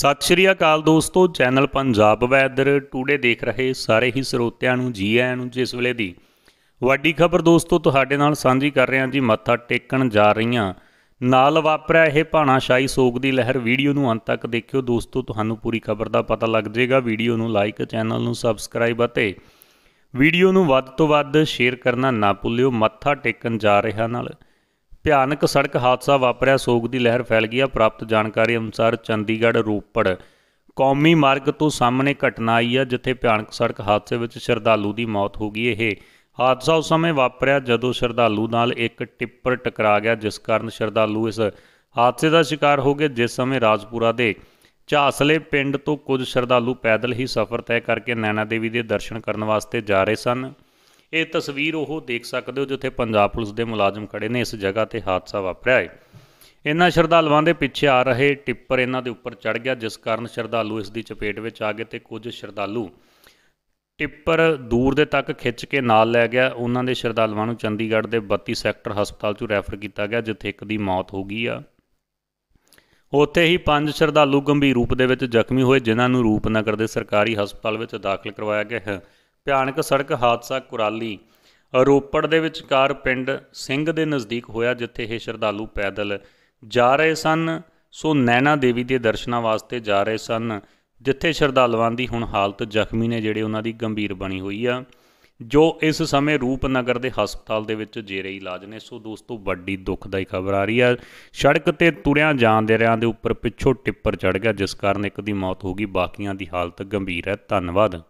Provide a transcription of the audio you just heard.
ਸਤਿ ਸ਼੍ਰੀ ਅਕਾਲ ਦੋਸਤੋ channel Punjab weather today ਦੇਖ ਰਹੇ ਸਾਰੇ ਹੀ ਸਰੋਤਿਆਂ ਨੂੰ ਜੀ ਆਇਆਂ ਨੂੰ ਜਿਸ ਵੇਲੇ ਦੀ ਵੱਡੀ ਖਬਰ ਦੋਸਤੋ ਤੁਹਾਡੇ ਨਾਲ ਸਾਂਝੀ ਕਰ ਰਹੇ ਹਾਂ ਜੀ ਮੱਥਾ ਟੇਕਣ ਜਾ ਰਹੀਆਂ ਨਾਲ ਵਾਪਰਿਆ ਇਹ ਸ਼ਾਈ ਸੋਗ ਦੀ ਲਹਿਰ ਵੀਡੀਓ ਨੂੰ ਅੰਤ ਤੱਕ ਦੇਖਿਓ ਦੋਸਤੋ ਤੁਹਾਨੂੰ ਪੂਰੀ ਖਬਰ ਦਾ ਪਤਾ ਲੱਗ ਜਾਏਗਾ ਵੀਡੀਓ ਨੂੰ ਲਾਈਕ ਚੈਨਲ ਨੂੰ ਸਬਸਕ੍ਰਾਈਬ ਅਤੇ ਵੀਡੀਓ ਨੂੰ ਵੱਧ ਤੋਂ ਵੱਧ ਸ਼ੇਅਰ ਕਰਨਾ ਨਾ ਭੁੱਲਿਓ ਮੱਥਾ ਟੇਕਣ ਜਾ ਰਿਹਾ ਨਾਲ ਭਿਆਨਕ ਸੜਕ ਹਾਦਸਾ ਵਾਪਰਿਆ ਸੋਗ ਦੀ ਲਹਿਰ ਫੈਲ ਗਈ ਹੈ ਪ੍ਰਾਪਤ ਜਾਣਕਾਰੀ ਅਨੁਸਾਰ ਚੰਡੀਗੜ੍ਹ ਰੂਪੜ ਕੌਮੀ ਮਾਰਗ ਤੋਂ ਸਾਹਮਣੇ ਘਟਨਾ ਆਈ ਹੈ ਜਿੱਥੇ ਭਿਆਨਕ ਸੜਕ ਹਾਦਸੇ ਵਿੱਚ ਸ਼ਰਧਾਲੂ ਦੀ ਮੌਤ ਹੋ ਗਈ ਇਹ ਹਾਦਸਾ ਉਸ ਸਮੇਂ ਵਾਪਰਿਆ ਜਦੋਂ ਸ਼ਰਧਾਲੂ ਨਾਲ ਇੱਕ ਟਿੱਪਰ ਟਕਰਾ ਗਿਆ ਜਿਸ ਕਾਰਨ ਸ਼ਰਧਾਲੂ ਇਸ ਹਾਦਸੇ ਦਾ ਸ਼ਿਕਾਰ ਹੋ ਗਏ ਜਿਸ ਸਮੇਂ ਰਾਜਪੁਰਾ ਦੇ ਝਾਸਲੇ ਪਿੰਡ ਤੋਂ ਕੁਝ ਸ਼ਰਧਾਲੂ ਪੈਦਲ ਹੀ ਸਫ਼ਰ ਤੈਅ ਕਰਕੇ ਨੈਣਾ ਦੇਵੀ ਦੇ ਦਰਸ਼ਨ ਕਰਨ ਵਾਸਤੇ ਜਾ ਰਹੇ ਸਨ ਇਹ ਤਸਵੀਰ ਉਹ ਦੇਖ ਸਕਦੇ ਹੋ ਜਿੱਥੇ ਪੰਜਾਬ ਪੁਲਿਸ ਦੇ ਮੁਲਾਜ਼ਮ ਖੜੇ ਨੇ ਇਸ ਜਗ੍ਹਾ ਤੇ ਹਾਦਸਾ ਵਾਪਰਿਆ ਹੈ ਇਹਨਾਂ ਸ਼ਰਧਾਲੂਆਂ ਦੇ ਪਿੱਛੇ ਆ ਰਹੇ ਟਿੱਪਰ ਇਹਨਾਂ ਦੇ ਉੱਪਰ ਚੜ ਗਿਆ ਜਿਸ ਕਾਰਨ ਸ਼ਰਧਾਲੂ ਇਸ ਦੀ ਚਪੇਟ ਵਿੱਚ ਆ ਗਏ ਤੇ ਕੁਝ ਸ਼ਰਧਾਲੂ ਟਿੱਪਰ ਦੂਰ ਦੇ ਤੱਕ ਖਿੱਚ ਕੇ ਨਾਲ ਲੈ ਗਿਆ ਉਹਨਾਂ ਦੇ ਸ਼ਰਧਾਲੂਆਂ ਨੂੰ ਚੰਡੀਗੜ੍ਹ ਦੇ 32 ਸੈਕਟਰ ਹਸਪਤਾਲ 'ਚ ਰੈਫਰ ਕੀਤਾ ਗਿਆ ਜਿੱਥੇ ਇੱਕ ਦੀ ਮੌਤ ਹੋ ਗਈ ਆ ਉੱਥੇ ਹੀ ਪੰਜ ਸ਼ਰਧਾਲੂ ਗੰਭੀਰ ਰੂਪ ਦੇ ਵਿੱਚ ਜ਼ਖਮੀ ਹੋਏ ਜਿਨ੍ਹਾਂ ਨੂੰ ਰੂਪਨਗਰ ਦੇ ਸਰਕਾਰੀ ਹਸਪਤਾਲ ਵਿੱਚ ਦਾਖਲ ਕਰਵਾਇਆ ਗਿਆ ਹੈ ਭਿਆਨਕ ਸੜਕ ਹਾਦਸਾ ਕੁਰਾਲੀ ਰੋਪੜ ਦੇ ਵਿਚਕਾਰ ਪਿੰਡ ਸਿੰਘ ਦੇ ਨਜ਼ਦੀਕ ਹੋਇਆ ਜਿੱਥੇ ਇਹ ਸ਼ਰਧਾਲੂ ਪੈਦਲ ਜਾ ਰਹੇ ਸਨ ਸੋ ਨੈਣਾ ਦੇਵੀ ਦੇ ਦਰਸ਼ਨਾਂ ਵਾਸਤੇ ਜਾ ਰਹੇ ਸਨ ਜਿੱਥੇ ਸ਼ਰਧਾਲੂਆਂ ਦੀ ਹੁਣ ਹਾਲਤ ਜ਼ਖਮੀ ਨੇ ਜਿਹੜੇ ਉਹਨਾਂ ਦੀ ਗੰਭੀਰ ਬਣੀ ਹੋਈ ਆ ਜੋ ਇਸ ਸਮੇਂ ਰੂਪਨਗਰ ਦੇ ਹਸਪਤਾਲ ਦੇ ਵਿੱਚ ਜੇਰੇ ਇਲਾਜ ਨੇ ਸੋ ਦੋਸਤੋ ਵੱਡੀ ਦੁੱਖਦਾਈ ਖਬਰ ਆ ਰਹੀ ਆ ਸੜਕ ਤੇ ਤੁਰਿਆਂ ਜਾਂਦੇ ਰਿਆਂ ਦੇ ਉੱਪਰ ਪਿੱਛੋਂ ਟਿੱਪਰ ਚੜ ਗਿਆ ਜਿਸ ਕਾਰਨ ਇੱਕ ਦੀ ਮੌਤ ਹੋ ਗਈ ਬਾਕੀਆਂ ਦੀ ਹਾਲਤ ਗੰਭੀਰ ਹੈ ਧੰਨਵਾਦ